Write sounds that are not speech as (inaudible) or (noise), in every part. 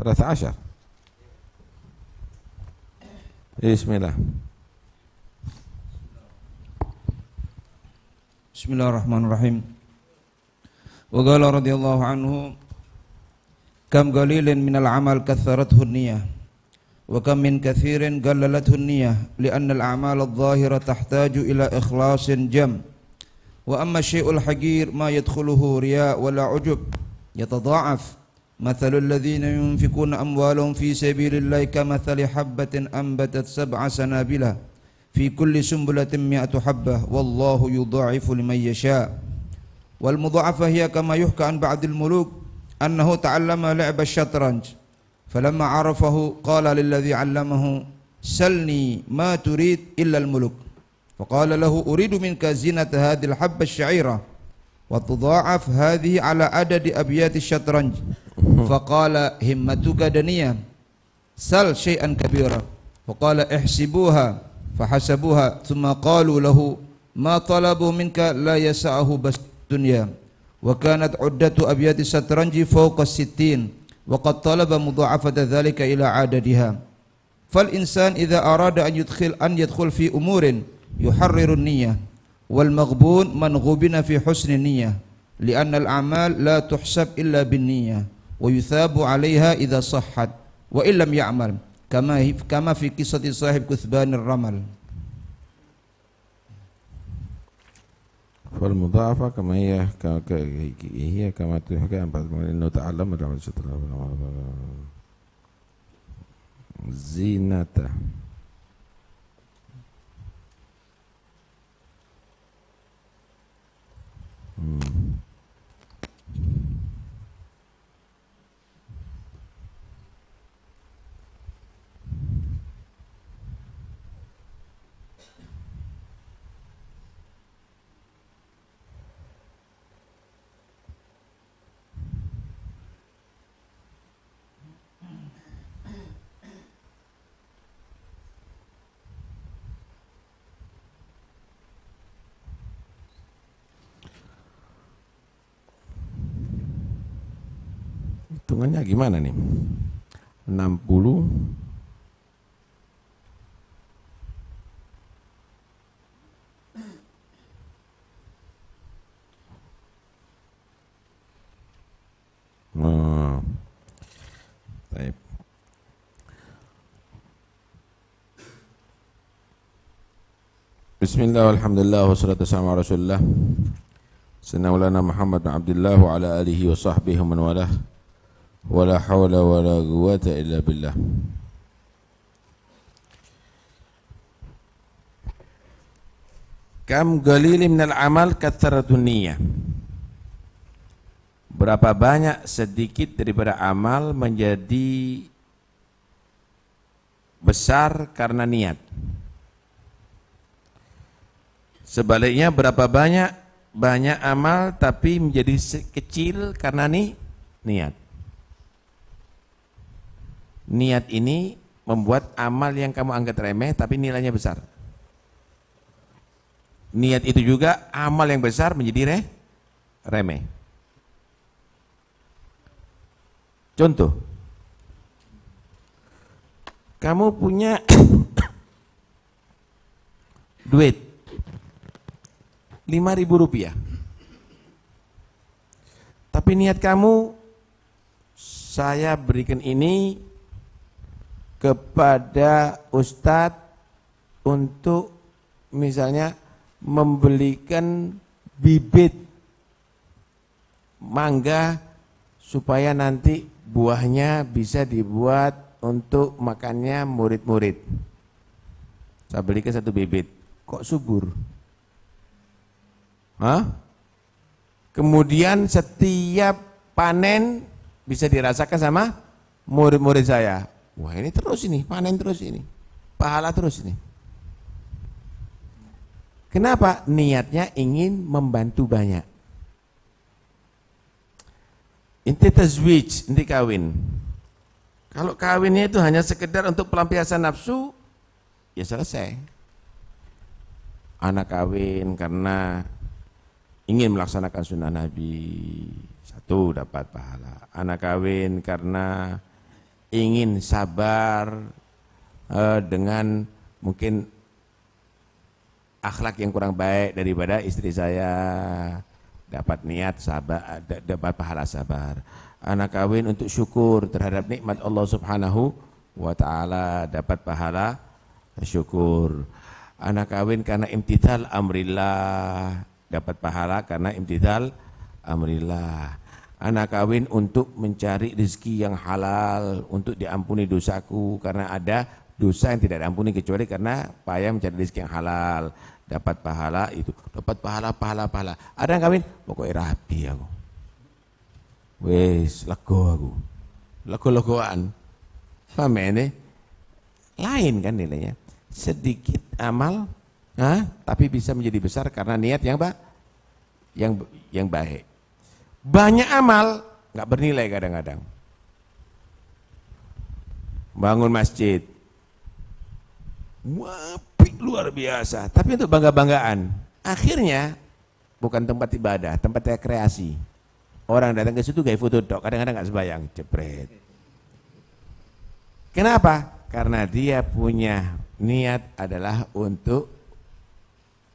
ثلاثة عشر بسم الله بسم الله الرحمن الرحيم وقال رضي الله عنه كم قليل من العمل كثرته النية وكم من كثير قللته النية لأن الأعمال الظاهرة تحتاج إلى إخلاص جم وأما الشيء الحقير ما يدخله رياء ولا عجب يتضاعف مثل الذين ينفقون أموالهم في سبيل الله كمثل حبة أنبتت سبع سنابل في كل سنبلة مئة حبة والله يضاعف لمن يشاء والمضاعفة هي كما يحكى عن بعض الملوك أنه تعلم لعب الشطرنج فلما عرفه قال للذي علمه سلني ما تريد إلا الملوك فقال له أريد منك زينة هذه الحبة الشعيرة وتضاعف هذه على عدد أبيات الشطرنج Faqala himmatuka daniya Sal syai'an kabira Faqala ihsibuha Fahasabuha Thumma qalu lahu Ma talabu minka la yasa'ahu bas dunya Wa kanat uddatu abiyati satranji fauqa sittin Wa qad talaba mudha'afata dhalika ila adadiha Fal insan idha arada an yudkhil an yadkhul fi umurin Yuharrirun niyah Wal maghbun man ghubina fi husni niyah لأن الأعمال لا تحسب إلا بالنية ويثاب عليها إذا صحت وإن لم يعمل كما كما في قصة صاحب كثبان الرمل فالمضاعفة كما هي هي كما تحكى عن بعض أنه تعلم العمل زينته hitungannya gimana nih? 60 nah, Bismillahirrahmanirrahim. alhamdulillah, wassalatu wassalamu ala Muhammad Abdullah ولا حول ولا قوة إلا بالله Kam galili minal amal katharatun dunia Berapa banyak sedikit daripada amal menjadi besar karena niat. Sebaliknya berapa banyak banyak amal tapi menjadi kecil karena ni niat niat ini membuat amal yang kamu anggap remeh tapi nilainya besar. Niat itu juga amal yang besar menjadi re remeh. Contoh, kamu punya (coughs) duit 5000 ribu rupiah tapi niat kamu saya berikan ini kepada ustadz untuk misalnya membelikan bibit mangga supaya nanti buahnya bisa dibuat untuk makannya murid-murid. Saya belikan satu bibit. Kok subur? Hah? Kemudian setiap panen bisa dirasakan sama murid-murid saya. Wah ini terus ini, panen terus ini. Pahala terus ini. Kenapa? Niatnya ingin membantu banyak. Inti tazwij, inti kawin. Kalau kawinnya itu hanya sekedar untuk pelampiasan nafsu, ya selesai. Anak kawin karena ingin melaksanakan sunnah Nabi, satu dapat pahala. Anak kawin karena ingin sabar eh, dengan mungkin akhlak yang kurang baik daripada istri saya dapat niat sabar dapat pahala sabar anak kawin untuk syukur terhadap nikmat Allah Subhanahu wa taala dapat pahala syukur anak kawin karena imtithal amrillah dapat pahala karena imtithal amrillah anak kawin untuk mencari rezeki yang halal untuk diampuni dosaku karena ada dosa yang tidak diampuni kecuali karena payah mencari rezeki yang halal dapat pahala itu dapat pahala pahala pahala ada yang kawin pokoknya rapi aku wes lego aku lego legoan paham ya ini lain kan nilainya sedikit amal ha? Ah, tapi bisa menjadi besar karena niat yang pak yang yang baik banyak amal nggak bernilai kadang-kadang. Bangun masjid. Wapik luar biasa, tapi untuk bangga-banggaan. Akhirnya bukan tempat ibadah, tempat rekreasi. Orang datang ke situ kayak foto dok, kadang-kadang nggak sebayang, jepret. Kenapa? Karena dia punya niat adalah untuk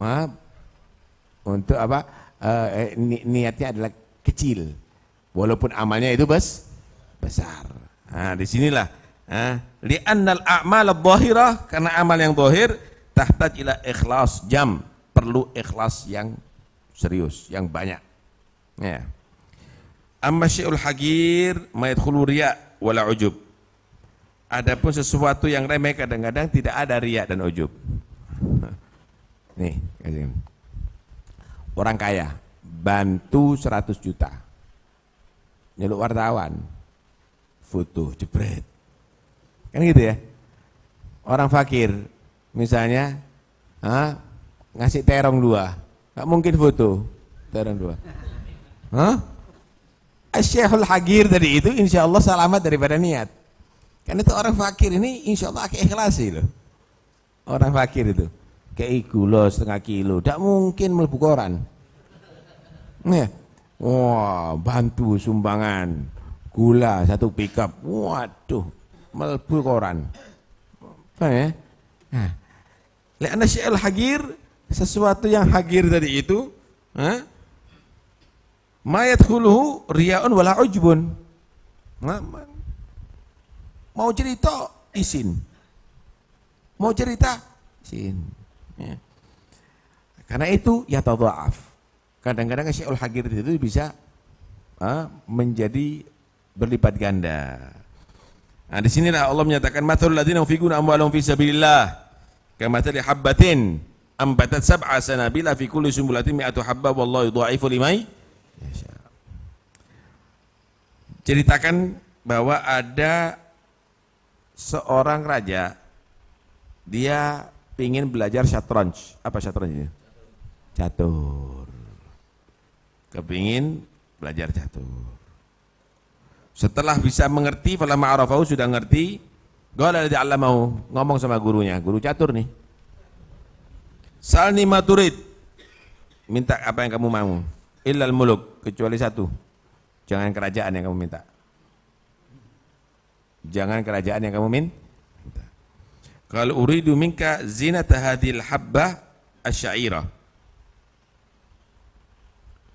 maaf, untuk apa? Eh, eh, ni niatnya adalah kecil walaupun amalnya itu bes besar nah disinilah ah li'annal a'mal adh karena amal yang zahir tahtaj ila ikhlas jam perlu ikhlas yang serius yang banyak ya amma syi'ul hagir mayadkhulu riya wala ujub adapun sesuatu yang remeh kadang-kadang tidak ada riya dan ujub nih orang kaya bantu 100 juta. Nyeluk wartawan, foto jebret. Kan gitu ya. Orang fakir, misalnya, ha, ngasih terong dua, nggak mungkin foto terong dua. asyikul Hagir tadi itu insya Allah selamat daripada niat. kan itu orang fakir ini insya Allah ikhlas loh. Orang fakir itu. Kayak gula setengah kilo, tidak mungkin melebu koran. Nih, wah bantu sumbangan gula satu pickup. Waduh, melbu koran. Apa ya? Nah, Lianna syi'al hagir, sesuatu yang hagir tadi itu, eh? mayat huluhu riaun wala ujbun. Nah, mau cerita, izin. Mau cerita, izin. Ya. Karena itu, ya tadha'af kadang-kadang Syekhul Hakir itu bisa uh, menjadi berlipat ganda. Nah, di sinilah Allah menyatakan matalul ladzina yunfiquna amwalahum fi sabilillah kamathali habbatin ambatat sab'a sanabila fi kulli sumbulatin mi'atu habba wallahu yudha'ifu limai ceritakan bahwa ada seorang raja dia ingin belajar shatranj apa shatranj ini catur kepingin belajar catur. Setelah bisa mengerti, falamma arafahu sudah ngerti, gak ada Allah mau ngomong sama gurunya, guru catur nih. Salni maturid, minta apa yang kamu mau. Illal muluk, kecuali satu. Jangan kerajaan yang kamu minta. Jangan kerajaan yang kamu minta. Kalau uridu minka zinata hadil habbah asyairah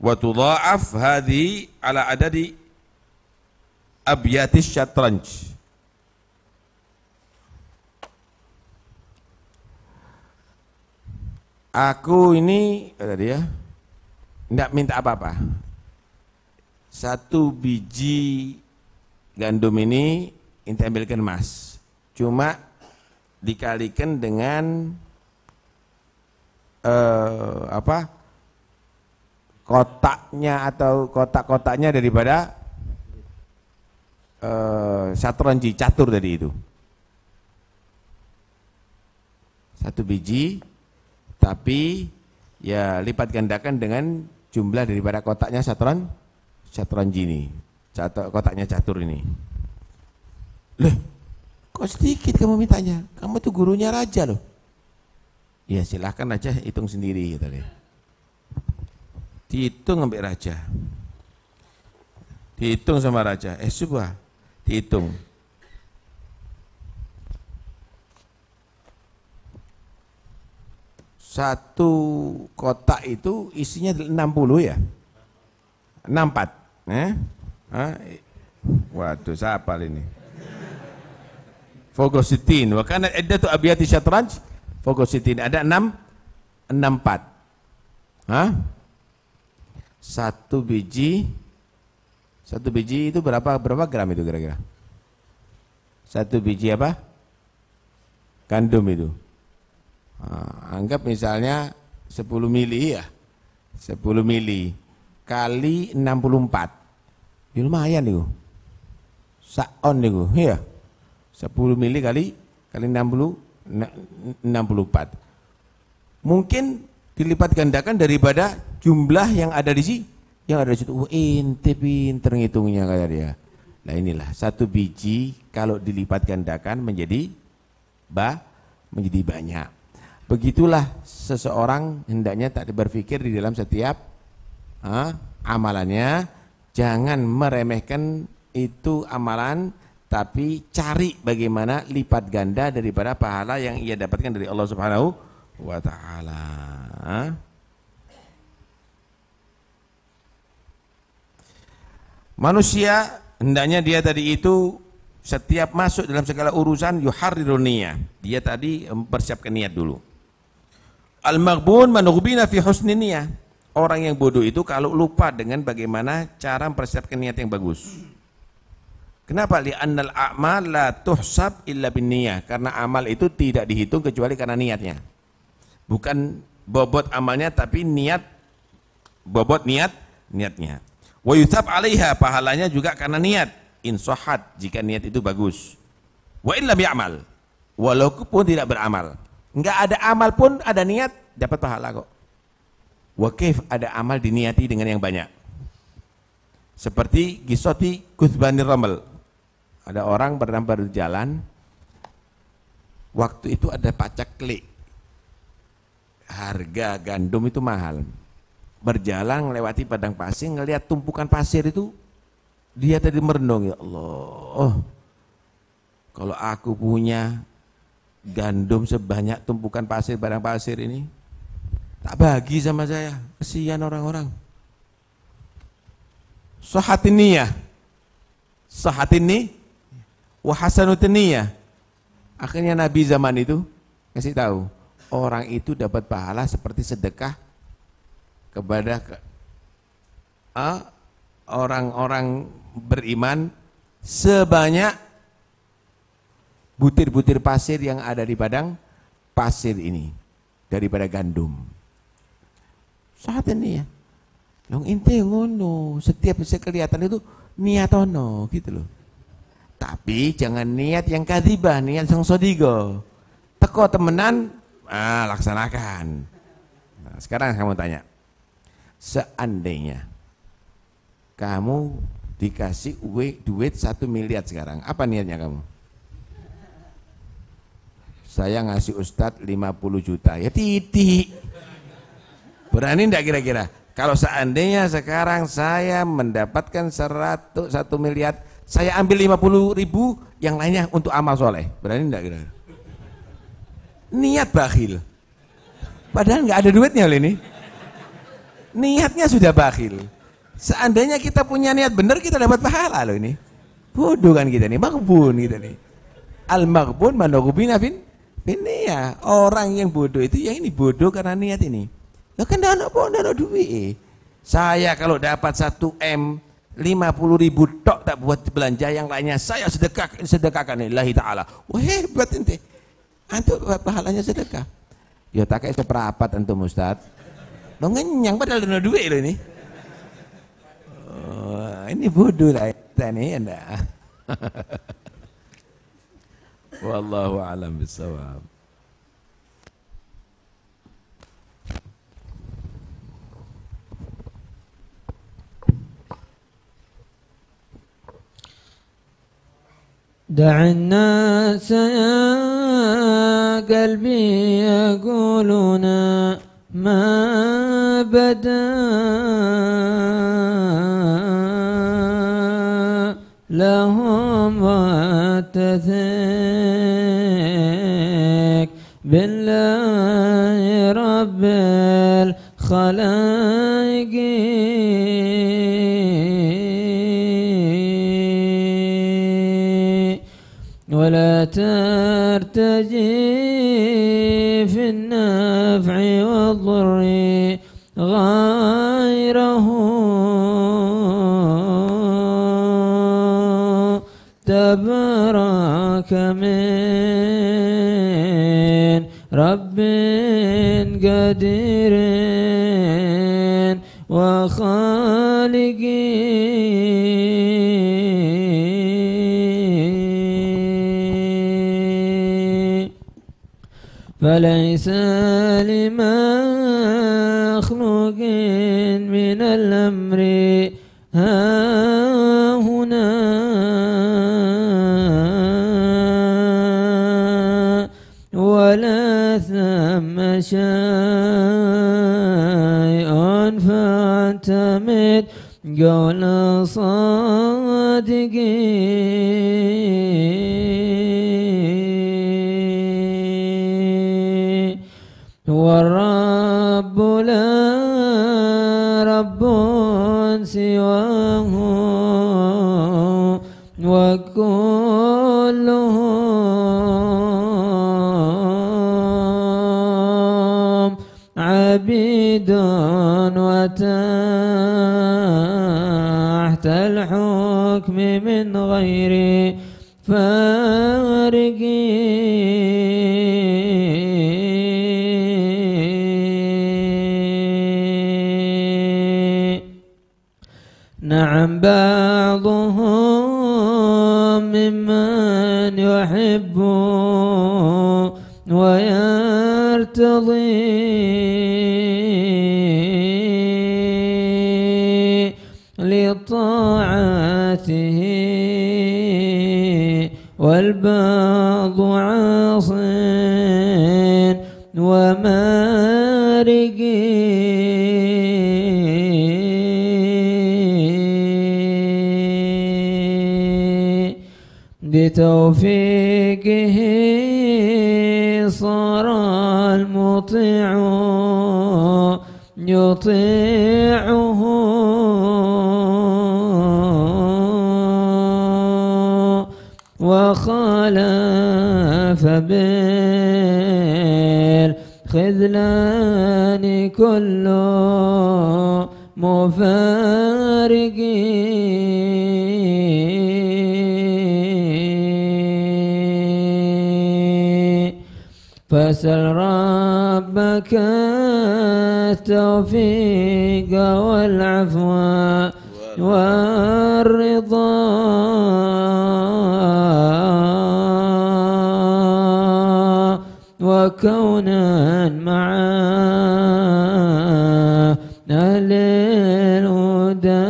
wa tudha'af hadhi ala adadi abyatis syatranj Aku ini kata dia ya, tidak minta apa-apa. Satu biji gandum ini kita ambilkan emas. Cuma dikalikan dengan eh, apa kotaknya atau kotak-kotaknya daripada uh, eh, satranji catur tadi itu satu biji tapi ya lipat gandakan dengan jumlah daripada kotaknya satran satranji ini catur, kotaknya catur ini loh kok sedikit kamu mintanya kamu tuh gurunya raja loh ya silahkan aja hitung sendiri gitu deh dihitung sampai raja dihitung sama raja eh coba ah. dihitung satu kotak itu isinya 60 ya 64 eh? Hah? waduh siapa ini Fogositin, wakana edda tu abiyati syatranj, Fogositin ada enam, enam empat, hah? satu biji satu biji itu berapa berapa gram itu kira-kira satu biji apa gandum itu nah, anggap misalnya 10 mili ya 10 mili kali 64 ya lumayan itu saon itu ya 10 mili kali kali 60 64 mungkin dilipat gandakan daripada jumlah yang ada di sini yang ada di situ. oh, inti pinter ngitungnya kata ya. dia. Nah inilah satu biji kalau dilipat gandakan menjadi bah menjadi banyak. Begitulah seseorang hendaknya tak berpikir di dalam setiap ha, amalannya. Jangan meremehkan itu amalan tapi cari bagaimana lipat ganda daripada pahala yang ia dapatkan dari Allah Subhanahu wa taala manusia hendaknya dia tadi itu setiap masuk dalam segala urusan yohari dunia Dia tadi mempersiapkan niat dulu. Al-maghbun manughbina fi husni Orang yang bodoh itu kalau lupa dengan bagaimana cara mempersiapkan niat yang bagus. Kenapa? Li'annal a'mal la tuhsab illa bin Karena amal itu tidak dihitung kecuali karena niatnya. Bukan bobot amalnya tapi niat bobot niat niatnya. Wa yuthab 'alaiha pahalanya juga karena niat sohat, jika niat itu bagus. Wa in lam ya'mal pun tidak beramal. Enggak ada amal pun ada niat dapat pahala kok. wa kif ada amal diniati dengan yang banyak. Seperti gisoti kuthbani ramal. Ada orang bernama jalan waktu itu ada pacak klik harga gandum itu mahal. Berjalan melewati padang pasir, ngelihat tumpukan pasir itu, dia tadi merenung, ya Allah, oh, kalau aku punya gandum sebanyak tumpukan pasir, padang pasir ini, tak bagi sama saya, kesian orang-orang. ini ini, ya, wahasanut ini ya. Akhirnya Nabi zaman itu kasih tahu, orang itu dapat pahala seperti sedekah kepada orang-orang beriman sebanyak butir-butir pasir yang ada di padang pasir ini daripada gandum. Saat ini ya, long inti ngono, setiap bisa kelihatan itu niatono gitu loh. Tapi jangan niat yang kadibah, niat sang sodigo. Teko temenan ah, laksanakan nah, sekarang kamu tanya seandainya kamu dikasih uang duit satu miliar sekarang apa niatnya kamu saya ngasih Ustadz 50 juta ya titik berani enggak kira-kira kalau seandainya sekarang saya mendapatkan 100, 1 miliar saya ambil 50 ribu yang lainnya untuk amal soleh berani enggak kira-kira niat bakhil. Padahal nggak ada duitnya loh ini. Niatnya sudah bakhil. Seandainya kita punya niat benar kita dapat pahala loh ini. Bodoh kan kita nih, makbun kita nih. Al makbun manogubina bin ini ya orang yang bodoh itu yang ini bodoh karena niat ini. Lo kan dana pun dana duit. E. Saya kalau dapat 1 M 50 ribu tok tak buat belanja yang lainnya saya sedekah sedekahkan lillahi taala. Wah hebat ente. Antum pahalanya sedekah. Ya tak kayak seperapat antum Ustaz. Lo ngenyang padahal ada duit lo ini. Oh, ini bodoh lah kita ini anda. (laughs) Wallahu alam bisawab. دع الناس يا قلبي يقولون ما بدا لهم واتثق بالله رب الخلائق ترتجي في النفع والضر غيره تبارك من رب قدير وخالق فليس لمخلوق من الأمر هنا ولا ثم شيء فاعتمد قول صادقين سواه وكن بتوفيقه صار المطيع يطيعه وخالف بالخذلان كل مفارقين فاسأل ربك التوفيق والعفو والرضا وكونا مع أهل الهدى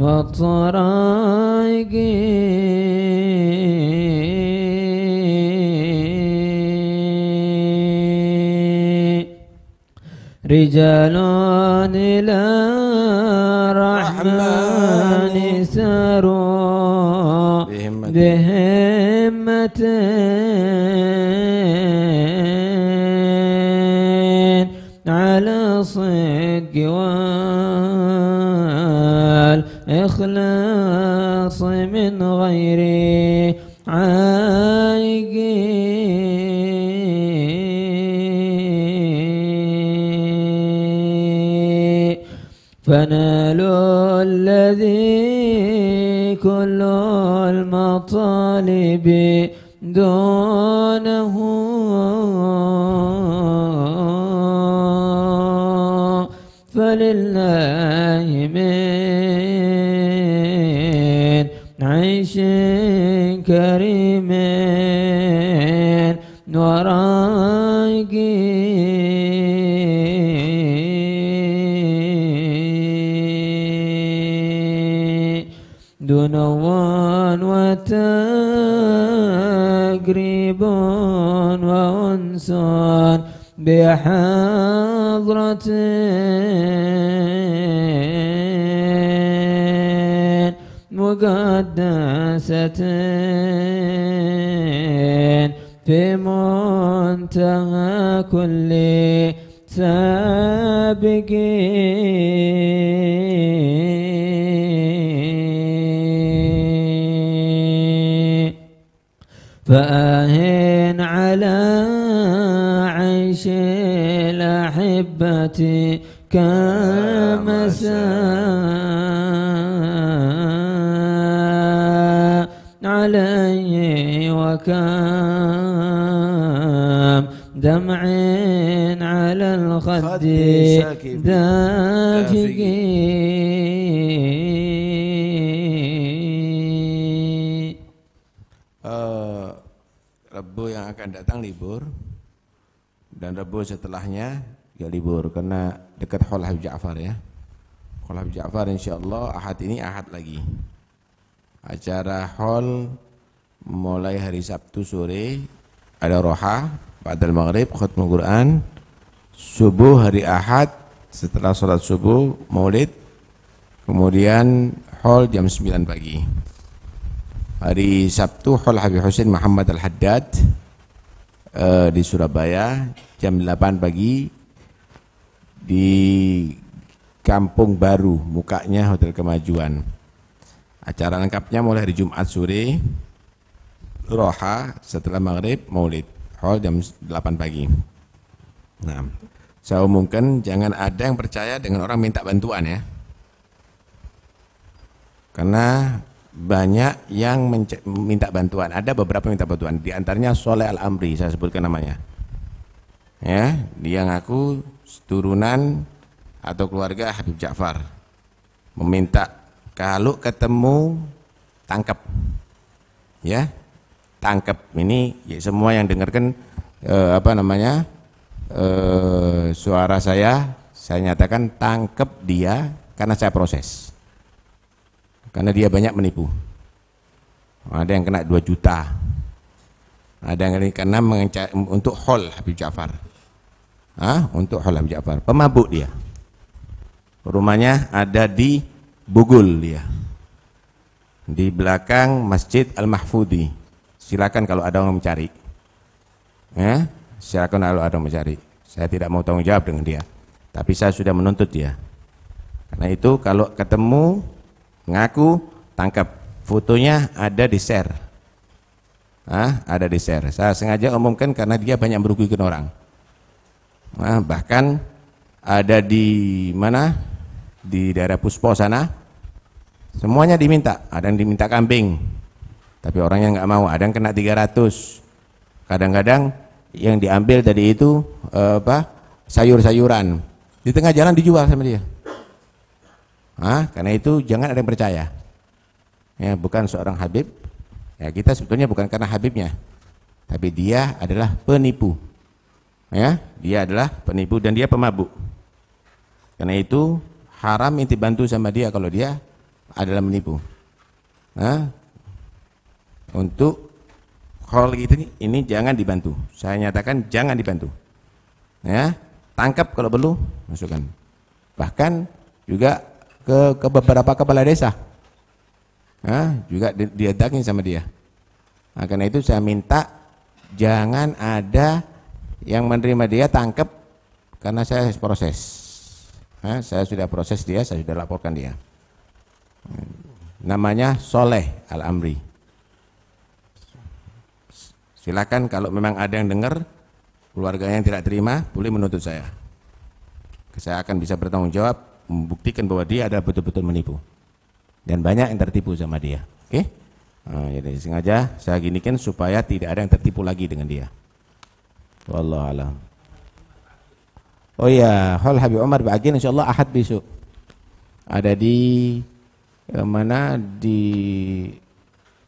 والطرائق رجال إلى رحمن ساروا بهمة على الصدق والإخلاص من غير عاد فنالوا الذي كل المطالب دونه فلله من عيش كريم ورائق دون وتقريب وأنس بحضرة مقدسة في منتهى كل سابقين فآهين على عيش الأحبة كمساء علي وكام دمع على الخد دافقين datang libur dan Rabu setelahnya gak ya libur karena dekat Hall Habib Ja'far ya. Hall Habib Insya Allah Ahad ini Ahad lagi. Acara Hall mulai hari Sabtu sore ada roha pada Maghrib khutbah Quran subuh hari Ahad setelah sholat subuh maulid kemudian hall jam 9 pagi hari Sabtu hall Habib Hussein Muhammad Al-Haddad uh, di Surabaya jam 8 pagi di Kampung Baru, mukanya Hotel Kemajuan. Acara lengkapnya mulai hari Jumat sore, Roha setelah maghrib Maulid, hall jam 8 pagi. Nah, saya umumkan jangan ada yang percaya dengan orang minta bantuan ya. Karena banyak yang minta bantuan. Ada beberapa minta bantuan. Di antaranya Soleh Al Amri saya sebutkan namanya. Ya, dia ngaku turunan atau keluarga Habib Ja'far meminta kalau ketemu tangkap ya tangkap ini ya semua yang dengarkan eh, apa namanya eh, suara saya saya nyatakan tangkap dia karena saya proses karena dia banyak menipu. Ada yang kena 2 juta. Ada yang kena untuk hall Habib Ja'far. Hah? Untuk hall Habib Ja'far. Pemabuk dia. Rumahnya ada di Bugul dia. Di belakang Masjid Al-Mahfudi. Silakan kalau ada orang mencari. Ya, silakan kalau ada orang mencari. Saya tidak mau tanggung jawab dengan dia. Tapi saya sudah menuntut dia. Karena itu kalau ketemu ngaku tangkap fotonya ada di share ah ada di share saya sengaja umumkan karena dia banyak merugikan orang nah, bahkan ada di mana di daerah Puspo sana semuanya diminta ada yang diminta kambing tapi orangnya nggak mau ada yang kena 300 kadang-kadang yang diambil tadi itu eh, apa sayur-sayuran di tengah jalan dijual sama dia Ah, karena itu jangan ada yang percaya. Ya, bukan seorang habib. Ya, kita sebetulnya bukan karena habibnya, tapi dia adalah penipu. Ya, dia adalah penipu dan dia pemabuk. Karena itu haram inti bantu sama dia kalau dia adalah menipu. Nah, untuk hal gitu ini jangan dibantu. Saya nyatakan jangan dibantu. Ya, tangkap kalau perlu, masukkan. Bahkan juga ke, ke beberapa kepala desa. Nah, juga diadakin sama dia. Nah, karena itu saya minta jangan ada yang menerima dia tangkap karena saya proses. Nah, saya sudah proses dia, saya sudah laporkan dia. Namanya Soleh Al-Amri. Silakan kalau memang ada yang dengar keluarganya yang tidak terima boleh menuntut saya. Saya akan bisa bertanggung jawab membuktikan bahwa dia ada betul-betul menipu dan banyak yang tertipu sama dia oke okay? nah, jadi sengaja saya gini kan supaya tidak ada yang tertipu lagi dengan dia wallahu alam oh ya hal Habib Umar Insya Allah Ahad besok ada di eh, mana di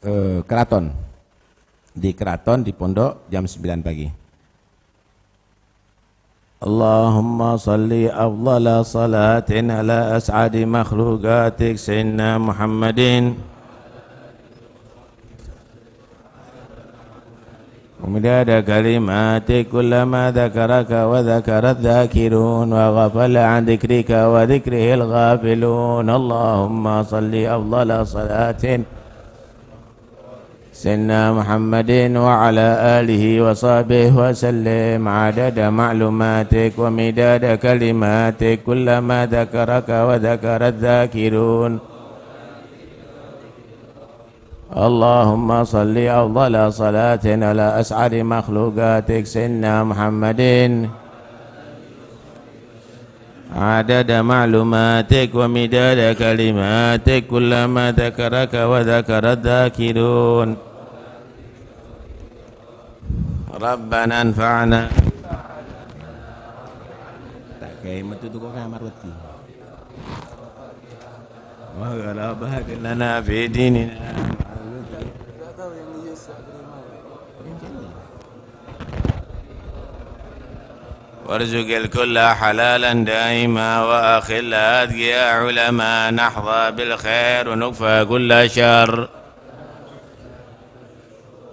eh, keraton di keraton di pondok jam 9 pagi اللهم صل أفضل صلاة على أسعد مخلوقاتك سيدنا محمد ومداد كلماتك كلما ذكرك وذكر الذاكرون وغفل عن ذكرك وذكره الغافلون اللهم صل أفضل صلاة سيدنا محمد وعلى آله وصحبه وسلم عدد معلوماتك ومداد كلماتك كلما ذكرك وذكر الذاكرون اللهم صل أفضل صلاة على أسعد مخلوقاتك سيدنا محمد عدد معلوماتك ومداد كلماتك كلما ذكرك وذكر الذاكرون ربنا انفعنا kayak metu tuh kok fi dinina وارزق الكل حلالا دائما وأخل يا علماء نحظى بالخير ونكفى كل شر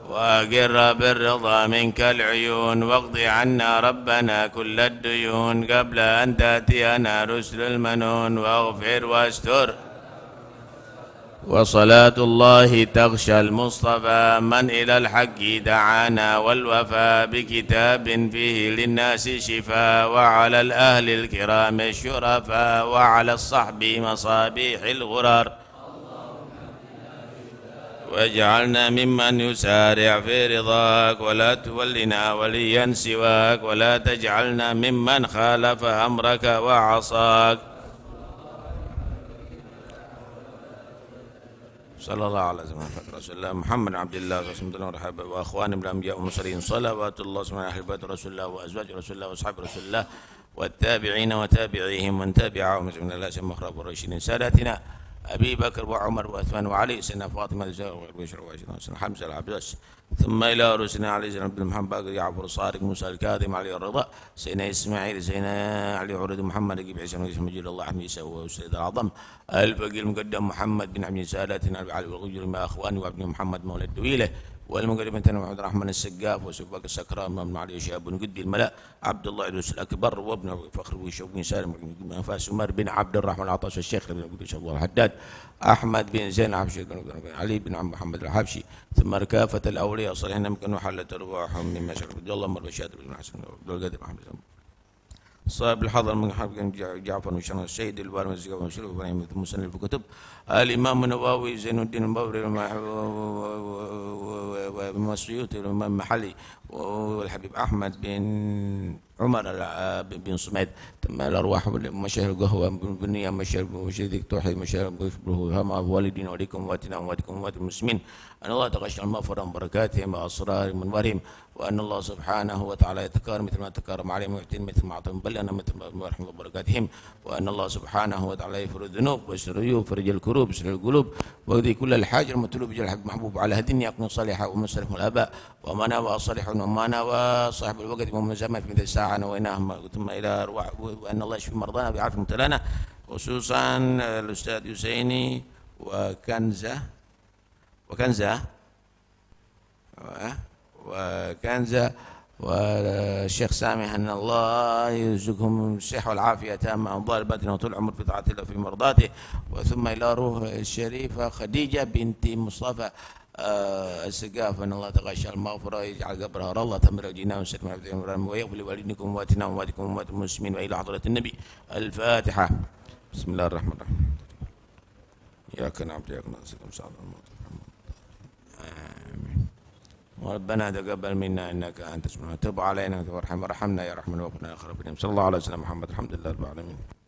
وأقر بالرضا منك العيون واقض عنا ربنا كل الديون قبل أن تأتينا رسل المنون واغفر واستر وصلاة الله تغشى المصطفى من إلى الحق دعانا والوفى بكتاب فيه للناس شفاء وعلى الأهل الكرام الشرفاء وعلى الصحب مصابيح الغرر واجعلنا ممن يسارع في رضاك ولا تولنا وليا سواك ولا تجعلنا ممن خالف أمرك وعصاك صلى الله على سيدنا رسول الله محمد عبد الله صلى الله عليه وسلم واخوان الانبياء والمرسلين صلوات الله وسلم على اهل بيت رسول الله وازواج رسول الله واصحاب رسول الله والتابعين وتابعيهم من تابعهم من الله مخرب الراشدين سادتنا أبي بكر وعمر وعثمان وعلي سيدنا فاطمة الزهراء وغير بشر وعشرين سنة حمزة العباس ثم إلى رسلنا علي سيدنا عبد المحمد باقر جعفر صارق موسى الكاظم علي الرضا سيدنا إسماعيل سيدنا علي عرد محمد أجيب عيسى بن مجيد الله أحمد يسوى والسيد الأعظم الفقير المقدم محمد بن عبد ساداتنا علي الغجر مع إخواني وابن محمد مولى الدويلة والمغرب محمد الرحمن السقاف وسباق السكران بن علي شاب قدي الملاء عبد الله يدوس الاكبر وابن فخر بن سالم بن فاس عمر بن عبد الرحمن العطاس الشيخ بن عبد الله الحداد احمد بن زين الحبشي بن علي بن عم محمد الحبشي ثم كافه الاولياء صالحين يمكن حلت ارواحهم مما عبد الله مر بن حسن عبد القادر محمد صاحب الحضر من حرب جعفر وشنا السيد البارمزي ومشرف ابراهيم المسند في الكتب الامام النووي زين الدين البوري والسيوطي الإمام المحلي والحبيب احمد بن عمر بن سمعت تم الارواح مشاهير القهوه بنية مشاهير مشاهير التوحيد مشاهير هم والدين وليكم واتنا واتكم وات المسلمين ان الله تغشى المغفره من بركاتهم واسرارهم ورهم وأن الله سبحانه وتعالى يتكرم مثل ما تكرم عليهم ويعطيهم مثل ما أعطاهم بل أنا مثل ما ورحمة وبركاتهم وأن الله سبحانه وتعالى يفر الذنوب ويسر الريوب فرج الكروب ويسر القلوب ويؤذي كل الحاجة المطلوب جل الحق محبوب على الدنيا يكون صالحا ومن صالح الآباء وما نوى صالح وما نوى صاحب الوقت ومن زمان في مثل الساعة نويناهم ثم إلى أرواح وأن الله يشفي مرضانا ويعافي مبتلانا خصوصا الأستاذ يسيني وكنزة وكنزة أه؟ وكنزة والشيخ سامي أن الله يرزقهم الصحة والعافية تامة وضال الباطن وطول عمر في طاعته وفي مرضاته وثم إلى روح الشريفة خديجة بنت مصطفى آه السقاف ان الله تغشى المغفره يجعل قبرها الله تمر الجنان وسلم عبدهم ويغفر لوالدكم وامواتنا وواتكم وموات المسلمين والى حضره النبي الفاتحه بسم الله الرحمن الرحيم اياك نعبد واياك نستعين صلى الله عليه وسلم امين ربنا تقبل منا انك انت سبحانه تب علينا وارحمنا يا رحمن وقنا ربنا صلى الله عليه وسلم محمد الحمد لله رب العالمين